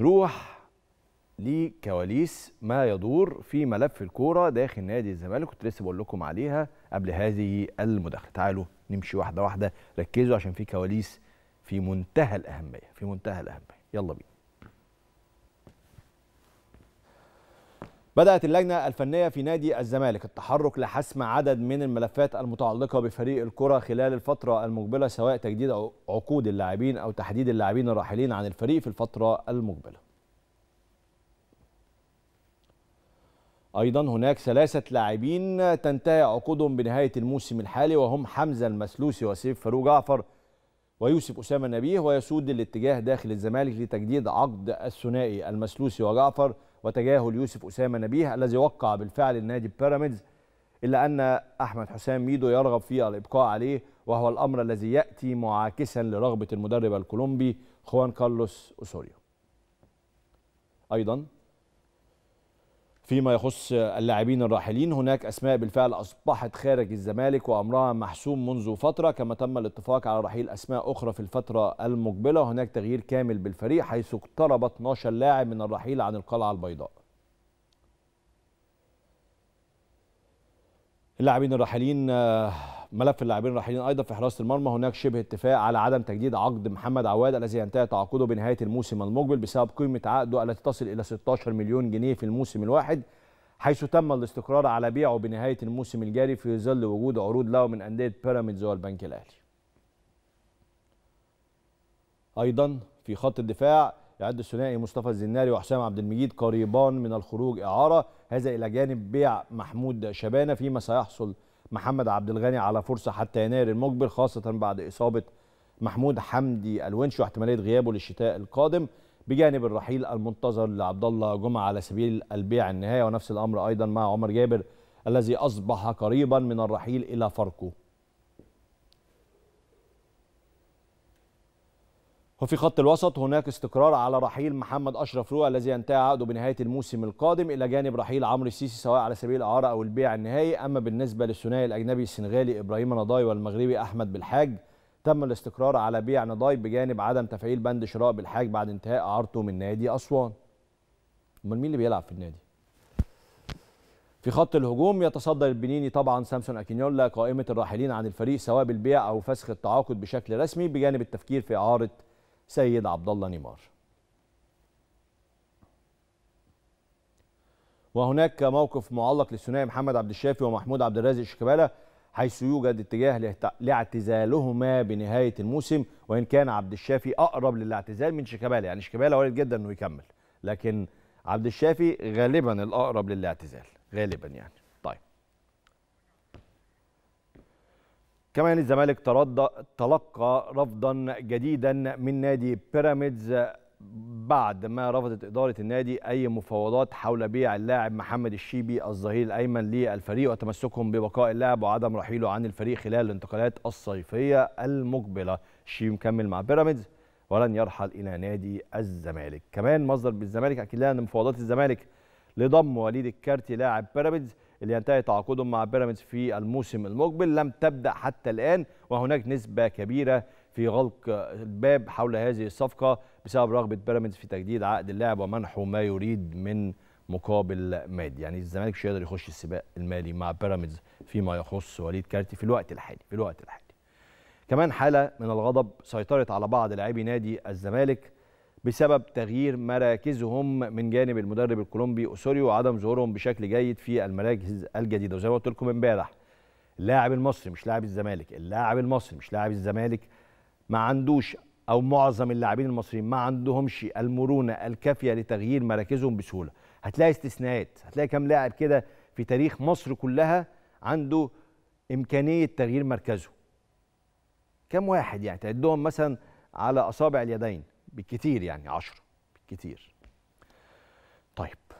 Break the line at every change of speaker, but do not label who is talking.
نروح لكواليس ما يدور في ملف الكوره داخل نادي الزمالك كنت لسه بقول لكم عليها قبل هذه المداخله تعالوا نمشي واحده واحده ركزوا عشان في كواليس في منتهى الاهميه في منتهى الاهميه يلا بينا بدأت اللجنة الفنية في نادي الزمالك التحرك لحسم عدد من الملفات المتعلقة بفريق الكرة خلال الفترة المقبلة سواء تجديد عقود اللاعبين أو تحديد اللاعبين الراحلين عن الفريق في الفترة المقبلة. أيضا هناك ثلاثة لاعبين تنتهي عقودهم بنهاية الموسم الحالي وهم حمزة المسلوسي وسيف فاروق جعفر ويوسف أسامة نبيه ويسود الاتجاه داخل الزمالك لتجديد عقد الثنائي المسلوسي وجعفر وتجاهل يوسف أسامة نبيه الذي وقع بالفعل النادي بيراميدز إلا أن أحمد حسام ميدو يرغب في الإبقاء عليه وهو الأمر الذي يأتي معاكسا لرغبة المدرب الكولومبي خوان كارلوس أوسوريو أيضا فيما يخص اللاعبين الراحلين هناك أسماء بالفعل أصبحت خارج الزمالك وأمرها محسوم منذ فترة كما تم الاتفاق على رحيل أسماء أخرى في الفترة المقبلة هناك تغيير كامل بالفريق حيث اقترب 12 لاعب من الرحيل عن القلعة البيضاء اللاعبين الراحلين ملف اللاعبين الراحلين ايضا في حراسه المرمى هناك شبه اتفاق على عدم تجديد عقد محمد عواد الذي ينتهي تعاقده بنهايه الموسم المقبل بسبب قيمه عقده التي تصل الى 16 مليون جنيه في الموسم الواحد حيث تم الاستقرار على بيعه بنهايه الموسم الجاري في ظل وجود عروض له من انديه بيراميدز والبنك الاهلي. ايضا في خط الدفاع يعد الثنائي مصطفى الزناري وحسام عبد المجيد قريبان من الخروج اعاره هذا الى جانب بيع محمود شبانه فيما سيحصل محمد عبد الغني على فرصه حتى يناير المقبل خاصه بعد اصابه محمود حمدي الونش واحتماليه غيابه للشتاء القادم بجانب الرحيل المنتظر لعبد الله جمعه على سبيل البيع النهائي ونفس الامر ايضا مع عمر جابر الذي اصبح قريبا من الرحيل الى فاركو وفي خط الوسط هناك استقرار على رحيل محمد اشرف روح الذي ينتهي عقده بنهايه الموسم القادم الى جانب رحيل عمرو السيسي سواء على سبيل الاعاره او البيع النهائي اما بالنسبه للثنائي الاجنبي السنغالي ابراهيم نضاي والمغربي احمد بالحاج تم الاستقرار على بيع نضاي بجانب عدم تفعيل بند شراء بالحاج بعد انتهاء اعارته من نادي اسوان امال مين اللي بيلعب في النادي في خط الهجوم يتصدر البنيني طبعا سامسون اكينيولا قائمه الراحلين عن الفريق سواء بالبيع او فسخ التعاقد بشكل رسمي بجانب التفكير في اعاره سيد عبد الله نيمار وهناك موقف معلق للثنائي محمد عبد الشافي ومحمود عبد الرازق شيكابالا حيث يوجد اتجاه لاعتزالهما بنهايه الموسم وان كان عبد الشافي اقرب للاعتزال من شيكابالا يعني شيكابالا وارد جدا انه يكمل لكن عبد الشافي غالبا الاقرب للاعتزال غالبا يعني كما أن يعني الزمالك تلقى رفضا جديدا من نادي بيراميدز بعد ما رفضت إدارة النادي أي مفاوضات حول بيع اللاعب محمد الشيبي الظهير الأيمن للفريق وتمسكهم ببقاء اللاعب وعدم رحيله عن الفريق خلال الانتقالات الصيفية المقبلة الشيبي مكمل مع بيراميدز ولن يرحل إلى نادي الزمالك كمان مصدر بالزمالك أكد لنا أن مفاوضات الزمالك لضم وليد الكارتي لاعب بيراميدز اللي ينتهي تعاقدهم مع بيراميدز في الموسم المقبل لم تبدا حتى الان وهناك نسبه كبيره في غلق الباب حول هذه الصفقه بسبب رغبه بيراميدز في تجديد عقد اللاعب ومنحه ما يريد من مقابل مادي يعني الزمالك مش هيقدر يخش السباق المالي مع بيراميدز فيما يخص وليد كارتي في الوقت الحالي في الوقت الحالي كمان حاله من الغضب سيطرت على بعض لاعبي نادي الزمالك بسبب تغيير مراكزهم من جانب المدرب الكولومبي اوسوريو وعدم ظهورهم بشكل جيد في المراكز الجديده وزي ما قلت لكم امبارح اللاعب المصري مش لاعب الزمالك اللاعب المصري مش لاعب الزمالك ما عندوش او معظم اللاعبين المصريين ما عندهمش المرونه الكافيه لتغيير مراكزهم بسهوله هتلاقي استثناءات هتلاقي كام لاعب كده في تاريخ مصر كلها عنده امكانيه تغيير مركزه كم واحد يعني تعدهم مثلا على اصابع اليدين بالكتير يعني 10 بالكتير طيب